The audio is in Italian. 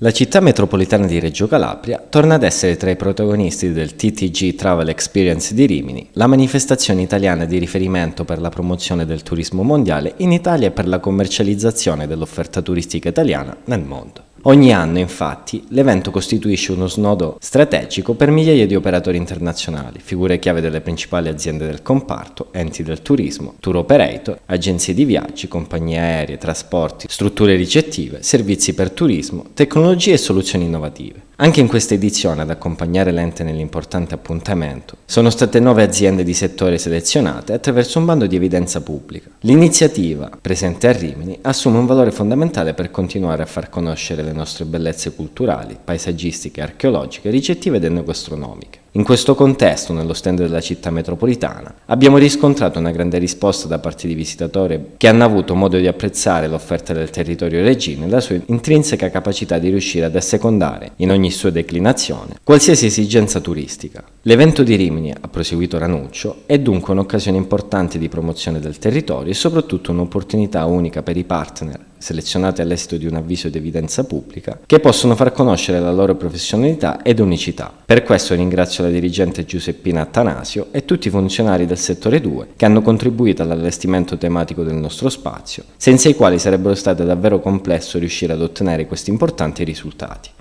La città metropolitana di Reggio Calabria torna ad essere tra i protagonisti del TTG Travel Experience di Rimini, la manifestazione italiana di riferimento per la promozione del turismo mondiale in Italia e per la commercializzazione dell'offerta turistica italiana nel mondo. Ogni anno, infatti, l'evento costituisce uno snodo strategico per migliaia di operatori internazionali, figure chiave delle principali aziende del comparto, enti del turismo, tour operator, agenzie di viaggi, compagnie aeree, trasporti, strutture ricettive, servizi per turismo, tecnologie e soluzioni innovative. Anche in questa edizione ad accompagnare l'ente nell'importante appuntamento sono state nove aziende di settore selezionate attraverso un bando di evidenza pubblica. L'iniziativa, presente a Rimini, assume un valore fondamentale per continuare a far conoscere le nostre bellezze culturali, paesaggistiche, archeologiche, ricettive ed enogastronomiche. In questo contesto, nello stand della città metropolitana, abbiamo riscontrato una grande risposta da parte di visitatori che hanno avuto modo di apprezzare l'offerta del territorio regino e la sua intrinseca capacità di riuscire ad assecondare, in ogni sua declinazione, qualsiasi esigenza turistica. L'evento di Rimini, ha proseguito Ranuccio, è dunque un'occasione importante di promozione del territorio e soprattutto un'opportunità unica per i partner, selezionati all'esito di un avviso di evidenza pubblica, che possono far conoscere la loro professionalità ed unicità. Per questo ringrazio la dirigente Giuseppina Attanasio e tutti i funzionari del settore 2 che hanno contribuito all'allestimento tematico del nostro spazio, senza i quali sarebbero state davvero complesso riuscire ad ottenere questi importanti risultati.